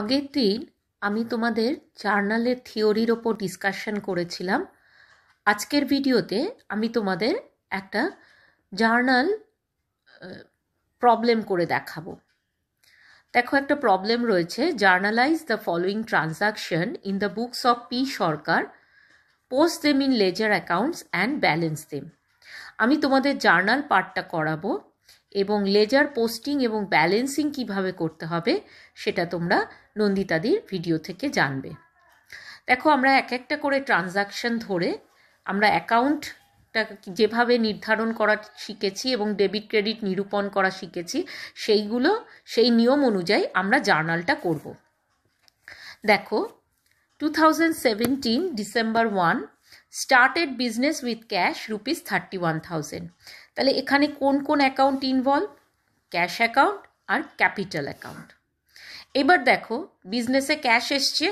আগের দিন আমি তোমাদের জার্নালের থিওরির ওপর ডিসকাশন করেছিলাম আজকের ভিডিওতে আমি তোমাদের একটা জার্নাল প্রবলেম করে দেখাবো দেখো একটা প্রবলেম রয়েছে journalise the following transaction in the books of P Sarkar post them in ledger accounts and balance them আমি তোমাদের জার্নাল পার্টটা করাবো এবং লেজার পোস্টিং এবং ব্যালেন্সিং কিভাবে করতে হবে সেটা তোমরা নন্দিতাদির ভিডিও থেকে জানবে দেখো আমরা এক একটা করে ট্রানজাকশন ধরে আমরা অ্যাকাউন্টটা যেভাবে নির্ধারণ করা শিখেছি এবং ডেবিট ক্রেডিট নিরূপণ করা শিখেছি সেইগুলো সেই নিয়ম অনুযায়ী আমরা জার্নালটা করব দেখো two thousand December one started business with cash rupees thirty one thousand তাহলে এখানে কোন কোন অ্যাকাউন্ট ইনভলভ ক্যাশ অ্যাকাউন্ট আর ক্যাপিটাল অ্যাকাউন্ট এবার দেখো বিজনেসে ক্যাশ এসছে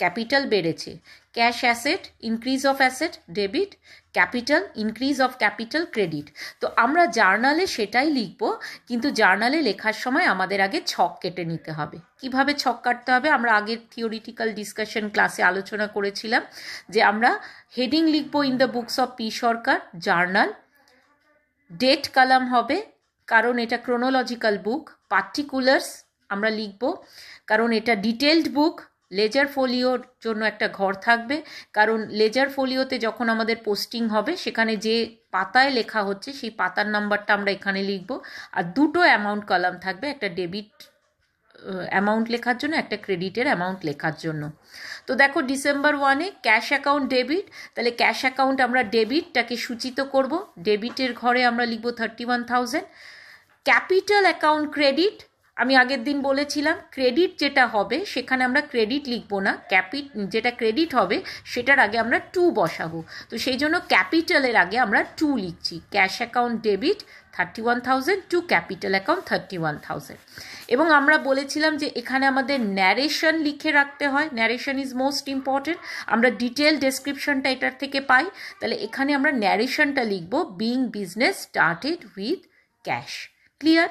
ক্যাপিটাল বেড়েছে cash asset increase of asset debit capital increase of capital credit তো আমরা জার্নালে সেটাই লিখব কিন্তু জার্নালে লেখার সময় আমাদের আগে ছক কেটে নিতে হবে কিভাবে ছক কাটতে হবে আমরা আগের থিওরিটিক্যাল ডিসকাশন ক্লাসে আলোচনা করেছিলাম যে আমরা হেডিং লিখব in the books of P Sarkar journal date column হবে কারণ এটা ক্রোনোলজিক্যাল বুক পার্টিকুলার্স আমরা লিখব কারণ এটা ডিটেলড বুক লেজার ফোলিওর জন্য একটা ঘর থাকবে কারণ লেজার ফোলিওতে যখন আমাদের পোস্টিং হবে সেখানে যে পাতায় লেখা হচ্ছে সেই পাতার নাম্বারটা আমরা এখানে লিখব আর দুটো অ্যামাউন্ট কলাম থাকবে একটা ডেবিট অ্যামাউন্ট লেখার জন্য একটা ক্রেডিটের অ্যামাউন্ট লেখার জন্য তো দেখো ডিসেম্বর ওয়ানে ক্যাশ অ্যাকাউন্ট ডেবিট তাহলে ক্যাশ অ্যাকাউন্ট আমরা ডেবিটটাকে সূচিত করব ডেবিটের ঘরে আমরা লিখব thirty one thousand capital account credit আমি আগের দিন বলেছিলাম ক্রেডিট যেটা হবে সেখানে আমরা ক্রেডিট লিখব না ক্যাপিট যেটা ক্রেডিট হবে সেটার আগে আমরা টু বসাবো তো সেই জন্য ক্যাপিটালের আগে আমরা টু লিখছি cash account debit thirty one thousand to capital account thirty one thousand এবং আমরা বলেছিলাম যে এখানে আমাদের ন্যারেশন লিখে রাখতে হয় ন্যারেশন ইজ মোস্ট ইম্পর্টেন্ট আমরা ডিটেল ডেসক্রিপশনটা এটার থেকে পাই তাহলে এখানে আমরা ন্যারেশনটা লিখব being business started with cash clear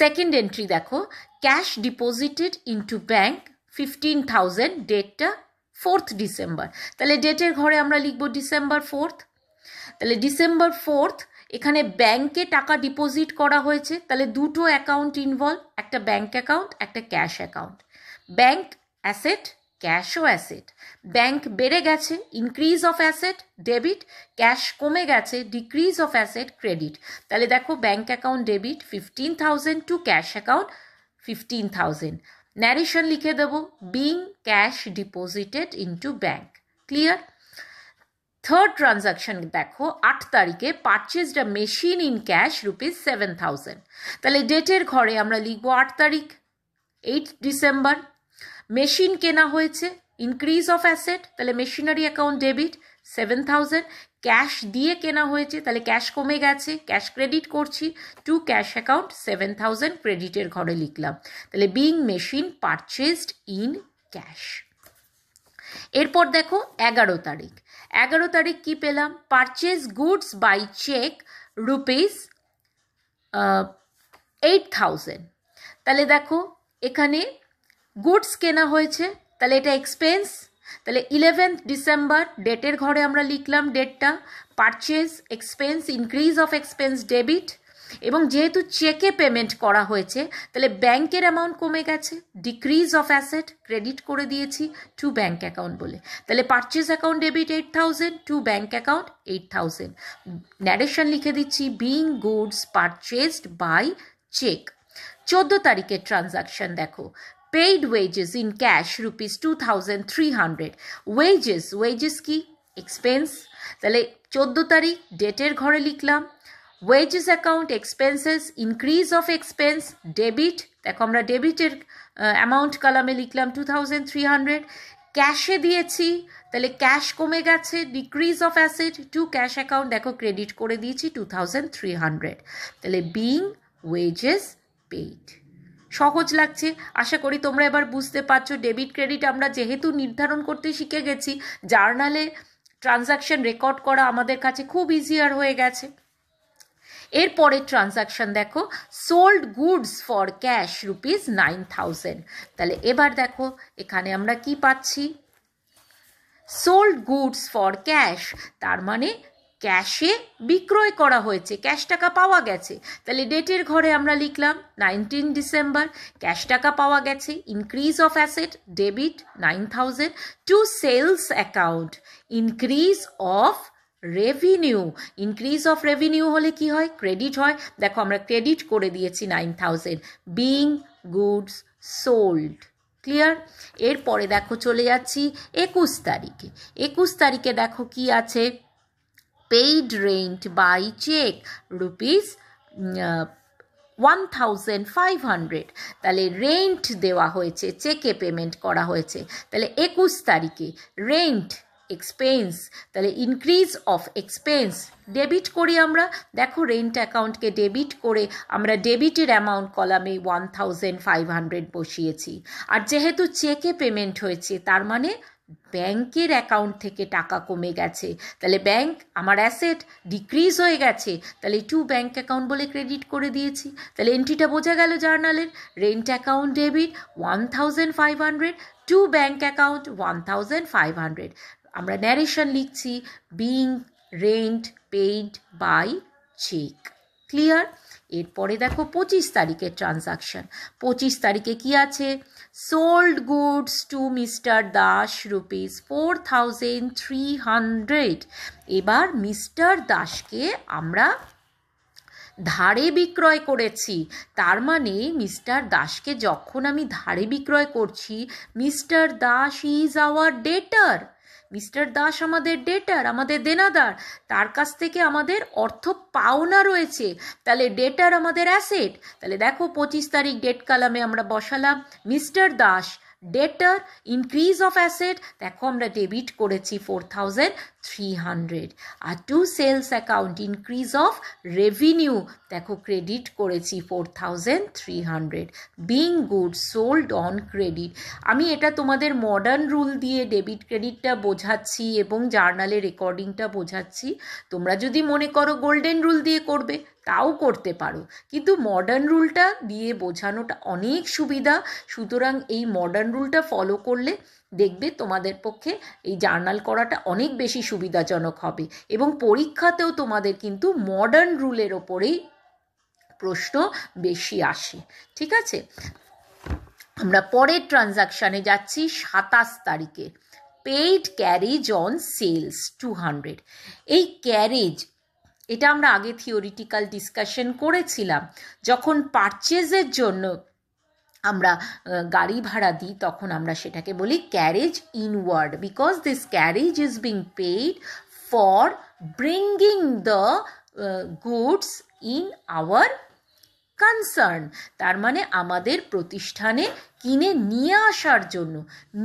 second entry দেখো cash deposited into bank fifteen thousand ডেটটা ফোর্থ ডিসেম্বর তাহলে ডেটের ঘরে আমরা লিখব ডিসেম্বর ফোর্থ তাহলে ডিসেম্বর ফোর্থ এখানে ব্যাংকে টাকা ডিপোজিট করা হয়েছে তাহলে দুটো অ্যাকাউন্ট ইনভলভ একটা ব্যাঙ্ক অ্যাকাউন্ট একটা ক্যাশ অ্যাকাউন্ট ব্যাঙ্ক অ্যাসেট ক্যাশও অ্যাসেট ব্যাংক বেড়ে গেছে increase of asset debit cash কমে গেছে ডিক্রিজ অফ অ্যাসেট ক্রেডিট তাহলে দেখো bank account debit fifteen thousand to cash account fifteen thousand narration লিখে দেবো being cash deposited into bank clear third transaction দেখো আট তারিখে purchased a machine in cash rupees seven thousand তাহলে ডেটের ঘরে আমরা লিখবো আট তারিখ এইট ডিসেম্বর মেশিন কেনা হয়েছে ইনক্রিজ অফ অ্যাসেট তাহলে machinery account debit seven thousand cash দিয়ে কেনা হয়েছে তাহলে ক্যাশ কমে গেছে ক্যাশ ক্রেডিট করছি to cash account seven thousand ক্রেডিটের ঘরে লিখলাম তাহলে being machine purchased in cash এরপর দেখো এগারো তারিখ এগারো তারিখ কি পেলাম purchase goods by cheque rupees eight thousand তাহলে দেখো এখানে গুডস কেনা হয়েছে তাহলে এটা এক্সপেন্স তাহলে ইলেভেন্থ ডিসেম্বর ডেটের ঘরে আমরা লিখলাম ডেটটা purchase expense increase of expense debit এবং যেহেতু চেকে পেমেন্ট করা হয়েছে তাহলে ব্যাংকের অ্যামাউন্ট কমে গেছে ডিক্রিজ অফ অ্যাসেট ক্রেডিট করে দিয়েছি টু ব্যাঙ্ক অ্যাকাউন্ট বলে তাহলে purchase account debit eight thousand to bank account eight thousand narration লিখে দিচ্ছি being goods purchased by cheque চোদ্দো তারিখের ট্রানজাকশন দেখো paid wages in cash rupees two thousand three hundred wages wages কি expense তাহলে চোদ্দো তারিখ ডেটের ঘরে লিখলাম wages account expenses increase of expense debit দেখো আমরা ডেবিটের অ্যামাউন্ট কলামে লিখলাম টু থাউজেন্ড থ্রি হান্ড্রেড ক্যাশে দিয়েছি তাহলে ক্যাশ কমে গেছে decrease of অ্যাসেড to cash account দেখো ক্রেডিট করে দিয়েছি টু থাউজেন্ড থ্রি হান্ড্রেড তাহলে বিং ওয়েজেস পেইড সহজ লাগছে আশা করি তোমরা এবার বুঝতে পারছো ডেবিট ক্রেডিট আমরা যেহেতু নির্ধারণ করতে শিখে গেছি জার্নালে ট্রানজাকশন রেকর্ড করা আমাদের কাছে খুব ইজিয়ার হয়ে গেছে এরপরে ট্রানজাকশন দেখো sold goods for cash rupees nine thousand তাহলে এবার দেখো এখানে আমরা কি পাচ্ছি সোল্ড গুডস ফর ক্যাশ তার মানে ক্যাশে বিক্রয় করা হয়েছে ক্যাশ টাকা পাওয়া গেছে তাহলে ডেটের ঘরে আমরা লিখলাম নাইনটিন ডিসেম্বর ক্যাশ টাকা পাওয়া গেছে increase of asset debit nine thousand to sales account increase of revenue increase of revenue হলে কি হয় ক্রেডিট হয় দেখো আমরা ক্রেডিট করে দিয়েছি nine thousand being goods sold clear এরপরে দেখো চলে যাচ্ছি একুশ তারিখে একুশ তারিখে দেখো কি আছে paid rent by check rupees uh, 1500 তাহলে রেন্ট দেওয়া হয়েছে চেকে পেমেন্ট করা হয়েছে তাহলে একুশ তারিখে রেন্ট এক্সপেন্স তাহলে ইনক্রিজ অফ এক্সপেন্স ডেবিট করি আমরা দেখো রেন্ট অ্যাকাউন্টকে ডেবিট করে আমরা ডেবিটের অ্যামাউন্ট কলামে ওয়ান থাউজেন্ড ফাইভ হান্ড্রেড বসিয়েছি আর যেহেতু চেকে পেমেন্ট হয়েছে তার মানে ব্যাংকের অ্যাকাউন্ট থেকে টাকা কমে গেছে তাহলে ব্যাংক আমার অ্যাসেট ডিক্রিজ হয়ে গেছে তাহলে টু ব্যাংক অ্যাকাউন্ট বলে ক্রেডিট করে দিয়েছি তাহলে এন্ট্রিটা বোঝা গেল জার্নালের rent account debit one thousand five hundred to bank account one thousand five hundred আমরা ন্যারেশন লিখছি being rent paid by cheque clear এরপরে দেখো পঁচিশ তারিখের ট্রানজাকশান পঁচিশ তারিখে কি আছে sold goods to mister Das rupees four thousand three hundred এবার মিস্টার দাসকে আমরা ধারে বিক্রয় করেছি তার মানে মিস্টার দাসকে যখন আমি ধারে বিক্রয় করছি mister Das is our debtor mister Das আমাদের ডেটার আমাদের দেনাদার তার কাছ থেকে আমাদের অর্থ পাওনা রয়েছে তাহলে ডেটার আমাদের অ্যাসেট তাহলে দেখো পঁচিশ তারিখ ডেট কালামে আমরা বসালাম মিস্টার দাস ডেটার ইনক্রিজ অফ অ্যাসেট দেখো আমরা ডেবিট করেছি ফোর থাউজেন্ড থ্রি হান্ড্রেড আর to sales account increase of revenue দেখো ক্রেডিট করেছি four thousand three hundred being good sold on credit আমি এটা তোমাদের মডার্ন রুল দিয়ে ডেবিট ক্রেডিটটা বোঝাচ্ছি এবং জার্নালে রেকর্ডিংটা বোঝাচ্ছি তোমরা যদি মনে করো গোল্ডেন রুল দিয়ে করবে তাও করতে পারো কিন্তু মডার্ন রুলটা দিয়ে বোঝানোটা অনেক সুবিধা সুতরাং এই মডার্ন রুলটা ফলো করলে দেখবে তোমাদের পক্ষে এই জার্নাল করাটা অনেক বেশি সুবিধাজনক হবে এবং পরীক্ষাতেও তোমাদের কিন্তু মডার্ন রুলের ওপরেই প্রশ্ন বেশি আসে ঠিক আছে আমরা পরের ট্রানজাকশানে যাচ্ছি সাতাশ তারিখে paid carriage on sales two hundred এই ক্যারেজ এটা আমরা আগে থিওরিটিক্যাল ডিসকাশন করেছিলাম যখন পারচেজের জন্য আমরা গাড়ি ভাড়া দিই তখন আমরা সেটাকে বলি carriage inward because this carriage is being paid for bringing the goods in our concern তার মানে আমাদের প্রতিষ্ঠানে কিনে নিয়ে আসার জন্য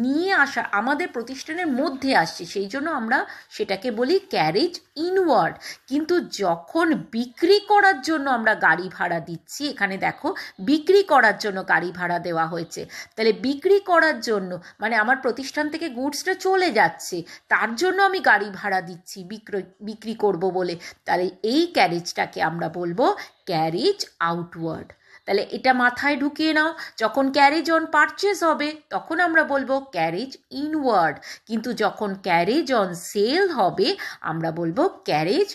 নিয়ে আসা আমাদের প্রতিষ্ঠানের মধ্যে আসছে সেই জন্য আমরা সেটাকে বলি ক্যারেজ ইনওয়ার্ড কিন্তু যখন বিক্রি করার জন্য আমরা গাড়ি ভাড়া দিচ্ছি এখানে দেখো বিক্রি করার জন্য গাড়ি ভাড়া দেওয়া হয়েছে তাহলে বিক্রি করার জন্য মানে আমার প্রতিষ্ঠান থেকে গুডসটা চলে যাচ্ছে তার জন্য আমি গাড়ি ভাড়া দিচ্ছি বিক্রয় বিক্রি করব বলে তাহলে এই ক্যারেজটাকে আমরা বলবো ক্যারেজ আউটওয়ার্ড তাহলে এটা মাথায় ঢুকিয়ে নাও যখন ক্যারেজ অন পারচেস হবে তখন আমরা বলবো ক্যারেজ ইনওয়ার্ড কিন্তু যখন ক্যারেজ অন সেল হবে আমরা বলবো ক্যারেজ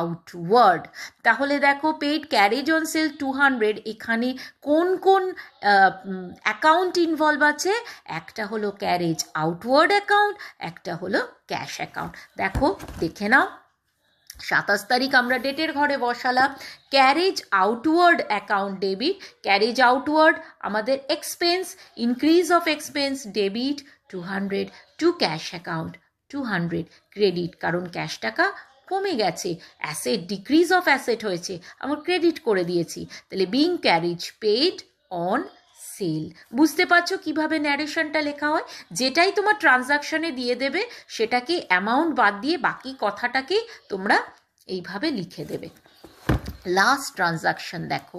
আউটওয়ার্ড তাহলে দেখো paid carriage on sale two hundred এখানে কোন কোন অ্যাকাউন্ট ইনভলভ আছে একটা হলো ক্যারেজ আউটওয়ার্ড অ্যাকাউন্ট একটা হলো ক্যাশ অ্যাকাউন্ট দেখো দেখে নাও সাতাশ তারিখ আমরা ডেটের ঘরে বসালাম carriage outward account debit carriage outward আমাদের expense increase of expense debit two hundred to cash account two hundred credit কারণ ক্যাশ টাকা কমে গেছে অ্যাসেট ডিক্রিজ অফ অ্যাসেট হয়েছে আমার ক্রেডিট করে দিয়েছি তাহলে being carriage paid on sale বুঝতে পারছো কিভাবে ন্যারেশনটা লেখা হয় যেটাই তোমার ট্রানজাকশনে দিয়ে দেবে সেটাকে অ্যামাউন্ট বাদ দিয়ে বাকি কথাটাকেই তোমরা এইভাবে লিখে দেবে লাস্ট ট্রানজাকশন দেখো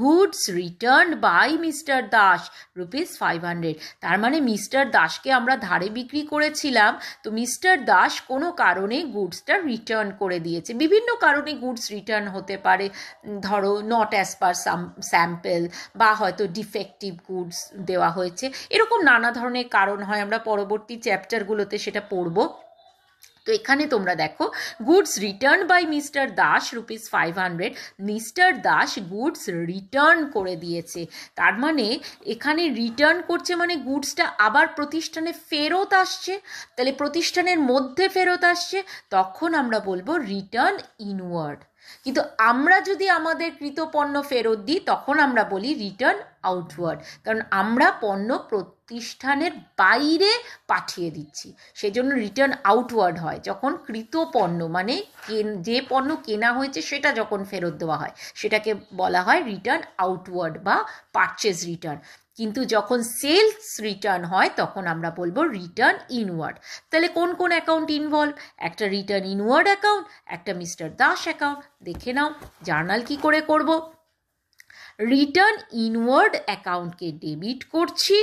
goods return by mister Das rupees five hundred তার মানে মিস্টার দাসকে আমরা ধারে বিক্রি করেছিলাম তো মিস্টার দাস কোনো কারণে গুডসটা রিটার্ন করে দিয়েছে বিভিন্ন কারণে গুডস রিটার্ন হতে পারে ধরো নট অ্যাজ পার স্যাম্পেল বা হয়তো ডিফেক্টিভ গুডস দেওয়া হয়েছে এরকম নানা ধরনের কারণ হয় আমরা পরবর্তী চ্যাপ্টারগুলোতে সেটা পড়বো তো এখানে তোমরা দেখো goods return by mister Das rupees five hundred mister Das goods return করে দিয়েছে তার মানে এখানে রিটার্ন করছে মানে গুডসটা আবার প্রতিষ্ঠানে ফেরত আসছে তাহলে প্রতিষ্ঠানের মধ্যে ফেরত আসছে তখন আমরা বলবো রিটার্ন ইনওয়ার্ড কিন্তু আমরা যদি আমাদের কৃত পণ্য ফেরত দিই তখন আমরা বলি রিটার্ন আউটওয়ার্ড কারণ আমরা পণ্য প্রতিষ্ঠানের বাইরে পাঠিয়ে দিচ্ছি সেজন্য রিটার্ন আউটওয়ার্ড হয় যখন কৃত পণ্য মানে যে পণ্য কেনা হয়েছে সেটা যখন ফেরত দেওয়া হয় সেটাকে বলা হয় রিটার্ন আউটওয়ার্ড বা পারচেজ রিটার্ন কিন্তু যখন সেলস রিটার্ন হয় তখন আমরা বলবো রিটার্ন ইনওয়ার্ড তাহলে কোন কোন অ্যাকাউন্ট ইনভলভ একটা রিটার্ন ইনওয়ার্ড অ্যাকাউন্ট একটা মিস্টার দাস অ্যাকাউন্ট দেখে নাও জার্নাল কি করে করব রিটার্ন ইনওয়ার্ড অ্যাকাউন্টকে ডেবিট করছি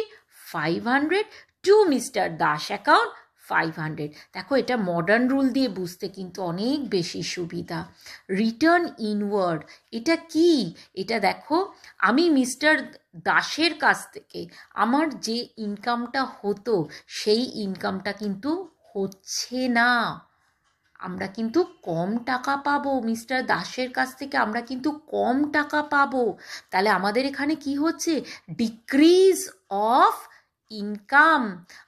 five hundred to mister Das account five hundred দেখো এটা মডার্ন রুল দিয়ে বুঝতে কিন্তু অনেক বেশি সুবিধা রিটার্ন ইনওয়ার্ড এটা কি এটা দেখো আমি মিস্টার দাসের কাছ থেকে আমার যে ইনকামটা হতো সেই ইনকামটা কিন্তু হচ্ছে না আমরা কিন্তু কম টাকা পাবো মিস্টার দাসের কাছ থেকে আমরা কিন্তু কম টাকা পাবো তাহলে আমাদের এখানে কি হচ্ছে ডিক্রিজ অফ ইনকাম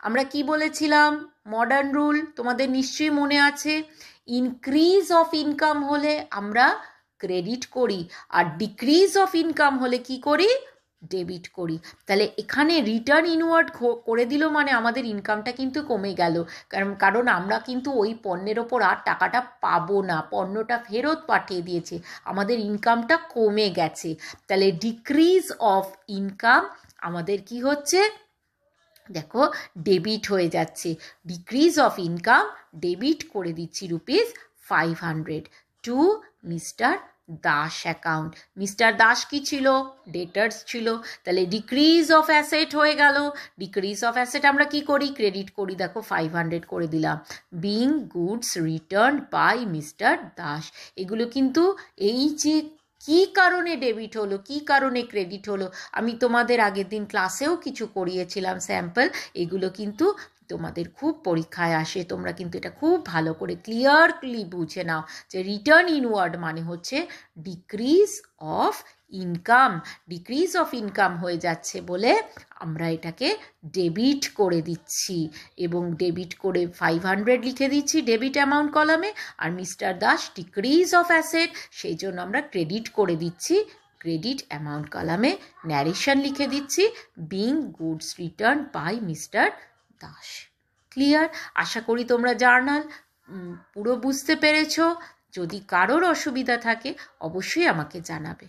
আমরা কি বলেছিলাম মডার্ন রুল তোমাদের নিশ্চয়ই মনে আছে ইনক্রিজ অফ ইনকাম হলে আমরা ক্রেডিট করি আর ডিক্রিজ অফ ইনকাম হলে কি করি ডেবিট করি তাহলে এখানে রিটার্ন ইনওয়ার্ড করে দিল মানে আমাদের ইনকামটা কিন্তু কমে গেল কারণ কারণ আমরা কিন্তু ওই পণ্যের ওপর আর টাকাটা পাবো না পণ্যটা ফেরত পাঠিয়ে দিয়েছে আমাদের ইনকামটা কমে গেছে তাহলে ডিক্রিজ অফ ইনকাম আমাদের কি হচ্ছে দেখো ডেবিট হয়ে যাচ্ছে ডিক্রিজ অফ ইনকাম ডেবিট করে দিচ্ছি rupees five hundred to mister Das account mister Das কি ছিল ডেটার্স ছিল তাহলে ডিক্রিজ অফ অ্যাসেট হয়ে গেল ডিক্রিজ অফ অ্যাসেট আমরা কি করি ক্রেডিট করি দেখো ফাইভ হান্ড্রেড করে দিলাম being goods return by mister Das এগুলো কিন্তু এই যে কি কারণে ডেবিট হলো কি কারণে ক্রেডিট হলো আমি তোমাদের আগের দিন ক্লাসেও কিছু করিয়েছিলাম স্যাম্পল এগুলো কিন্তু তোমাদের খুব পরীক্ষায় আসে তোমরা কিন্তু এটা খুব ভালো করে ক্লিয়ারলি বুঝে নাও যে রিটার্ন ইনওয়ার্ড মানে হচ্ছে decrease of income decrease of income হয়ে যাচ্ছে বলে আমরা এটাকে ডেবিট করে দিচ্ছি এবং ডেবিট করে ফাইভ হান্ড্রেড লিখে দিচ্ছি ডেবিট অ্যামাউন্ট কলামে আর mister Das decrease of asset সেই জন্য আমরা ক্রেডিট করে দিচ্ছি ক্রেডিট অ্যামাউন্ট কলামে ন্যারেশন লিখে দিচ্ছি being goods return by mister Das clear আশা করি তোমরা জার্নাল পুরো বুঝতে পেরেছ যদি কারোর অসুবিধা থাকে অবশ্যই আমাকে জানাবে